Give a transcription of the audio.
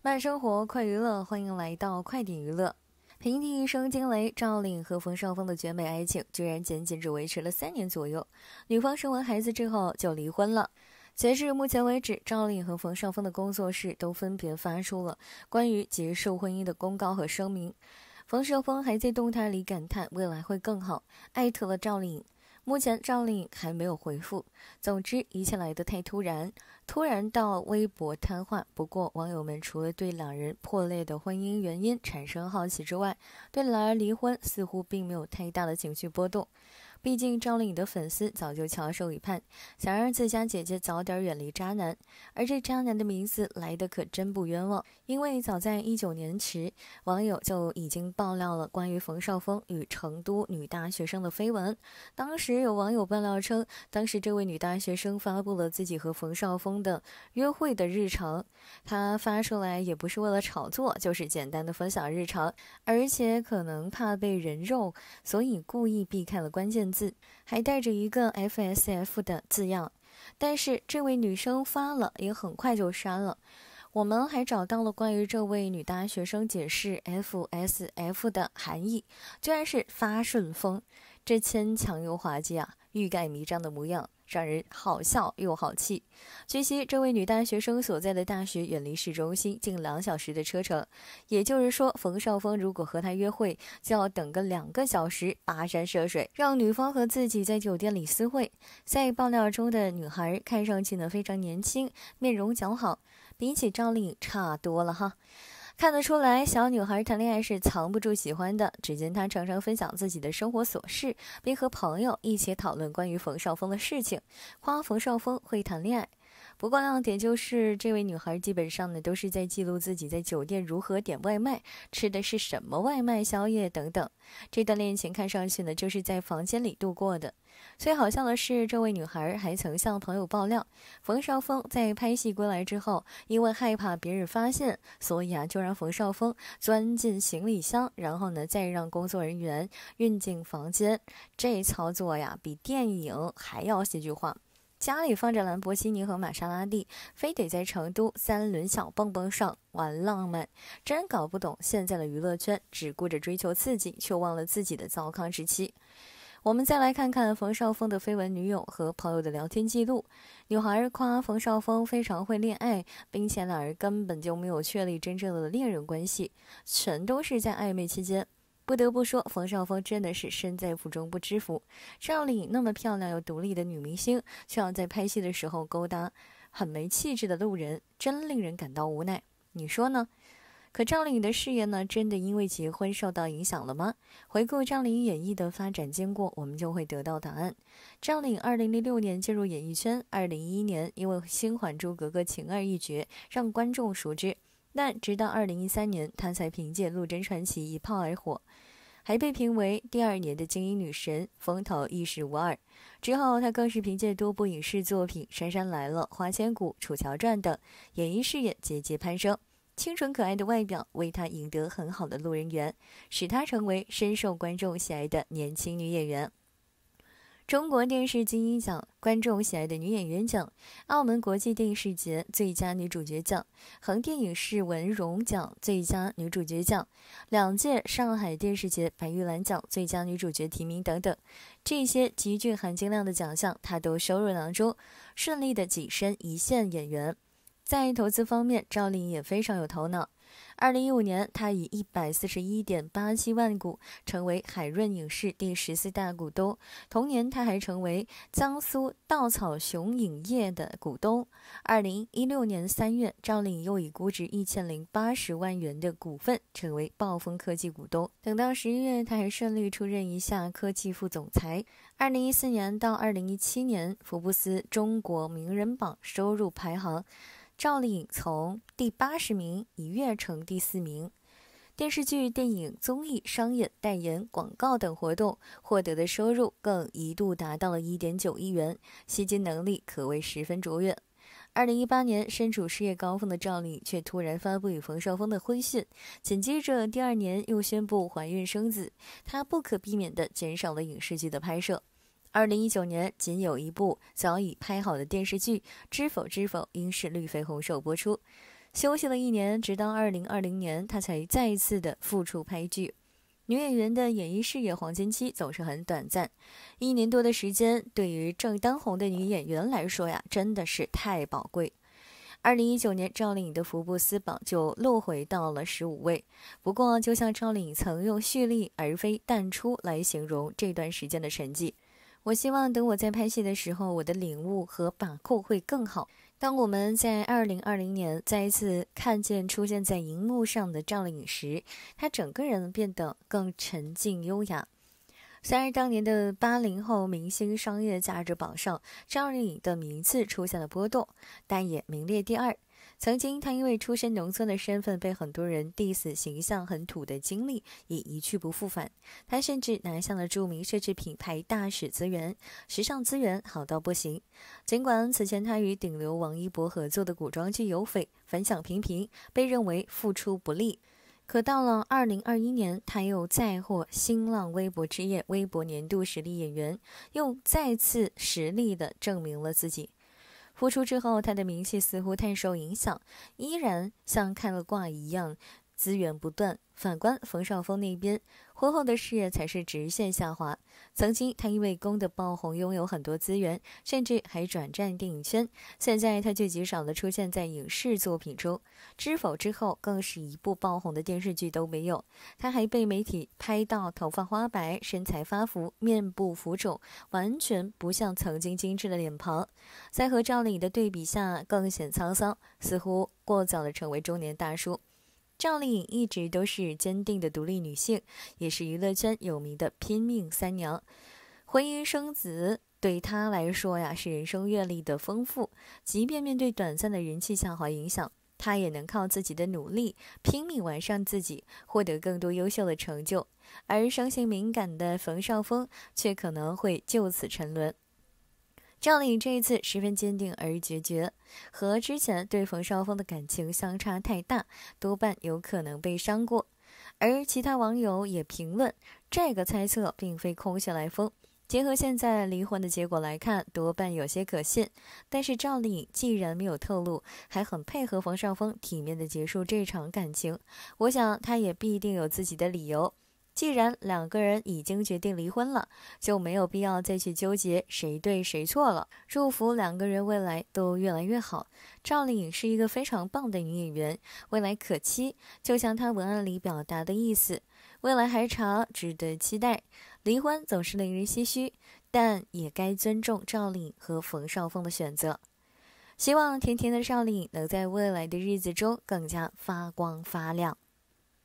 慢生活，快娱乐，欢迎来到快点娱乐。平地一声惊雷，赵丽颖和冯绍峰的绝美爱情居然仅仅只维持了三年左右。女方生完孩子之后就离婚了。截至目前为止，赵丽颖和冯绍峰的工作室都分别发出了关于结束婚姻的公告和声明。冯绍峰还在动态里感叹未来会更好，艾特了赵丽颖。目前赵丽颖还没有回复。总之，一切来得太突然，突然到微博瘫痪。不过，网友们除了对两人破裂的婚姻原因产生好奇之外，对两人离婚似乎并没有太大的情绪波动。毕竟赵丽颖的粉丝早就翘首以盼，想让自家姐姐早点远离渣男。而这渣男的名字来的可真不冤枉，因为早在一九年时，网友就已经爆料了关于冯绍峰与成都女大学生的绯闻。当时有网友爆料称，当时这位女大学生发布了自己和冯绍峰的约会的日常，她发出来也不是为了炒作，就是简单的分享日常，而且可能怕被人肉，所以故意避开了关键。字还带着一个 F S F 的字样，但是这位女生发了也很快就删了。我们还找到了关于这位女大学生解释 F S F 的含义，居然是发顺丰，这牵强又滑稽啊，欲盖弥彰的模样。让人好笑又好气。据悉，这位女大学生所在的大学远离市中心，近两小时的车程。也就是说，冯绍峰如果和她约会，就要等个两个小时，跋山涉水，让女方和自己在酒店里私会。在爆料中的女孩看上去呢非常年轻，面容姣好，比起赵丽颖差多了哈。看得出来，小女孩谈恋爱是藏不住喜欢的。只见她常常分享自己的生活琐事，并和朋友一起讨论关于冯绍峰的事情，夸冯绍峰会谈恋爱。不过亮点就是，这位女孩基本上呢都是在记录自己在酒店如何点外卖、吃的是什么外卖、宵夜等等。这段恋情看上去呢就是在房间里度过的。最好笑的是，这位女孩还曾向朋友爆料，冯绍峰在拍戏归来之后，因为害怕别人发现，所以啊就让冯绍峰钻进行李箱，然后呢再让工作人员运进房间。这操作呀，比电影还要戏剧化。家里放着兰博基尼和玛莎拉蒂，非得在成都三轮小蹦蹦上玩浪漫，真搞不懂现在的娱乐圈只顾着追求刺激，却忘了自己的糟糠之妻。我们再来看看冯绍峰的绯闻女友和朋友的聊天记录，女孩夸冯绍峰非常会恋爱，并且两人根本就没有确立真正的恋人关系，全都是在暧昧期间。不得不说，冯绍峰真的是身在福中不知福。赵丽颖那么漂亮又独立的女明星，却要在拍戏的时候勾搭很没气质的路人，真令人感到无奈。你说呢？可赵丽颖的事业呢，真的因为结婚受到影响了吗？回顾赵丽颖演艺的发展经过，我们就会得到答案。赵丽颖二零零六年进入演艺圈，二零一一年因为新《还珠格格》晴儿一角，让观众熟知。但直到二零一三年，她才凭借《陆贞传奇》一炮而火，还被评为第二年的“金鹰女神”，风头一时无二。之后，她更是凭借多部影视作品《杉杉来了》《花千骨》《楚乔传》等，演艺事业节节攀升。清纯可爱的外表为她赢得很好的路人缘，使她成为深受观众喜爱的年轻女演员。中国电视金鹰奖观众喜爱的女演员奖、澳门国际电视节最佳女主角奖、横店影视文荣奖最佳女主角奖、两届上海电视节白玉兰奖最佳女主角提名等等，这些极具含金量的奖项，她都收入囊中，顺利的跻身一线演员。在投资方面，赵丽颖也非常有头脑。二零一五年，她以一百四十一点八七万股成为海润影视第十四大股东。同年，她还成为江苏稻草熊影业的股东。二零一六年三月，赵丽颖又以估值一千零八十万元的股份成为暴风科技股东。等到十一月，她还顺利出任一下科技副总裁。二零一四年到二零一七年，福布斯中国名人榜收入排行。赵丽颖从第八十名一跃成第四名，电视剧、电影、综艺、商业代言、广告等活动获得的收入更一度达到了一点九亿元，吸金能力可谓十分卓越。二零一八年，身处事业高峰的赵丽颖却突然发布与冯绍峰的婚讯，紧接着第二年又宣布怀孕生子，她不可避免地减少了影视剧的拍摄。二零一九年，仅有一部早已拍好的电视剧《知否知否应是绿肥红瘦》播出。休息了一年，直到二零二零年，他才再次的复出拍剧。女演员的演艺事业黄金期总是很短暂，一年多的时间，对于正当红的女演员来说呀，真的是太宝贵。二零一九年，赵丽颖的福布斯榜就落回到了十五位。不过，就像赵丽颖曾用蓄力而非淡出来形容这段时间的成绩。我希望等我在拍戏的时候，我的领悟和把控会更好。当我们在二零二零年再一次看见出现在荧幕上的赵丽颖时，她整个人变得更沉静优雅。虽然当年的八零后明星商业价值榜上，赵丽颖的名字出现了波动，但也名列第二。曾经，他因为出身农村的身份被很多人 diss，形象很土的经历也一去不复返。他甚至拿下了著名奢侈品牌大使资源、时尚资源，好到不行。尽管此前他与顶流王一博合作的古装剧《有匪》反响平平，被认为付出不力，可到了二零二一年，他又再获新浪微博之夜微博年度实力演员，用再次实力的证明了自己。复出之后，他的名气似乎太受影响，依然像开了挂一样。资源不断。反观冯绍峰那边，婚后的事业才是直线下滑。曾经他因为《宫》的爆红拥有很多资源，甚至还转战电影圈。现在他却极少的出现在影视作品中，《知否》之后更是一部爆红的电视剧都没有。他还被媒体拍到头发花白、身材发福、面部浮肿，完全不像曾经精致的脸庞。在和赵丽颖的对比下，更显沧桑，似乎过早的成为中年大叔。赵丽颖一直都是坚定的独立女性，也是娱乐圈有名的拼命三娘。婚姻生子对她来说呀，是人生阅历的丰富。即便面对短暂的人气下滑影响，她也能靠自己的努力拼命完善自己，获得更多优秀的成就。而生性敏感的冯绍峰，却可能会就此沉沦。赵丽颖这一次十分坚定而决绝，和之前对冯绍峰的感情相差太大，多半有可能被伤过。而其他网友也评论，这个猜测并非空穴来风，结合现在离婚的结果来看，多半有些可信。但是赵丽颖既然没有透露，还很配合冯绍峰体面的结束这场感情，我想她也必定有自己的理由。既然两个人已经决定离婚了，就没有必要再去纠结谁对谁错了。祝福两个人未来都越来越好。赵丽颖是一个非常棒的女演员，未来可期。就像她文案里表达的意思，未来还长，值得期待。离婚总是令人唏嘘，但也该尊重赵丽颖和冯绍峰的选择。希望甜甜的赵丽颖能在未来的日子中更加发光发亮。